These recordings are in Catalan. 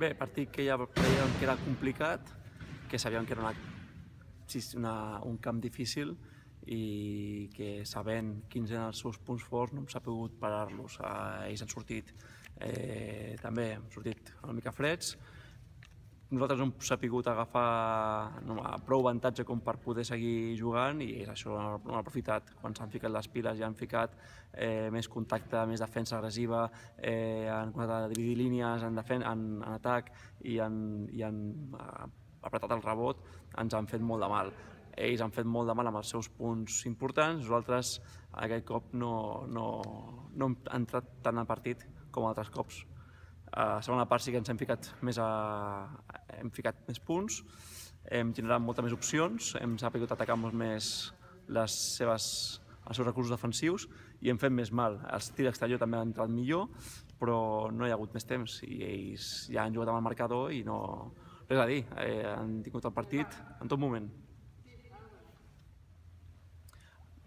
Bé, partit que ja veiem que era complicat, que sabíem que era una, una, un camp difícil i que sabent quins eren els seus punts forts no hem sabut parar-los. Ah, ells han sortit eh, també, han sortit una mica freds, nosaltres hem sapigut agafar no, prou avantatge com per poder seguir jugant i això no ha aprofitat. Quan s'han ficat les piles ja han ficat eh, més contacte, més defensa agressiva, eh, han començat a dividir línies en, defen en, en atac i han, i han eh, apretat el rebot, ens han fet molt de mal ells han fet molt de mal amb els seus punts importants, nosaltres aquest cop no, no, no hem entrat tant al partit com altres cops. A la segona part sí que ens hem ficat més, a, hem ficat més punts, hem generat moltes més opcions, hem sabut atacar molt més les seves, els seus recursos defensius i hem fet més mal. Els tirs exterior també han entrat millor, però no hi ha hagut més temps i ells ja han jugat amb el marcador i no... Res a dir, eh, han tingut el partit en tot moment.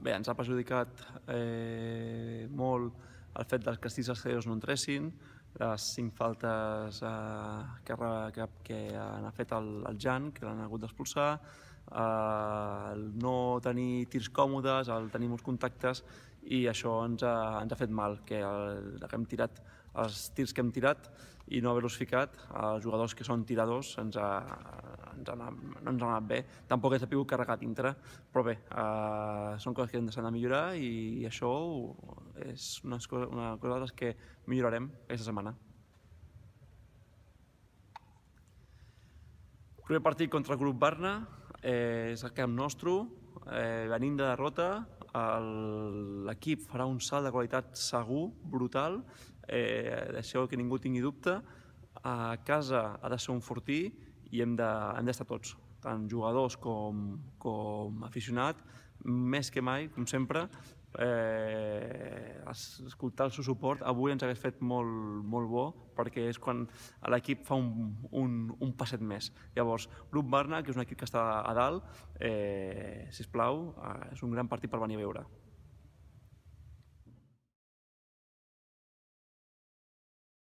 Bé, ens ha perjudicat eh, molt el fet que els tirs exteriors no entressin, les eh, cinc faltes eh, que, que, que han fet el, el Jan, que l'han hagut d'expulsar, eh, el no tenir tirs còmodes, el tenir molts contactes, i això ens ha, ens ha fet mal, que, el, que hem tirat els tirs que hem tirat i no haver-los ficat, els jugadors que són tiradors ens ha, ens ha, anat, no ens ha anat bé. Tampoc he sabut carregar dintre, però bé, eh, són coses que hem de millorar i això és una, cosa, una cosa que millorarem aquesta setmana. Primer partit contra el grup Barna, eh, és el camp nostre, eh, venim de derrota, l'equip farà un salt de qualitat segur, brutal, eh, això que ningú tingui dubte, a casa ha de ser un fortí i hem d'estar de, tots, tant jugadors com, com aficionat, més que mai, com sempre, eh, escoltar el seu suport avui ens hagués fet molt, molt bo perquè és quan l'equip fa un, un, un passet més. Llavors, Grup Barna, que és un equip que està a dalt, eh, sisplau, eh, és un gran partit per venir a veure.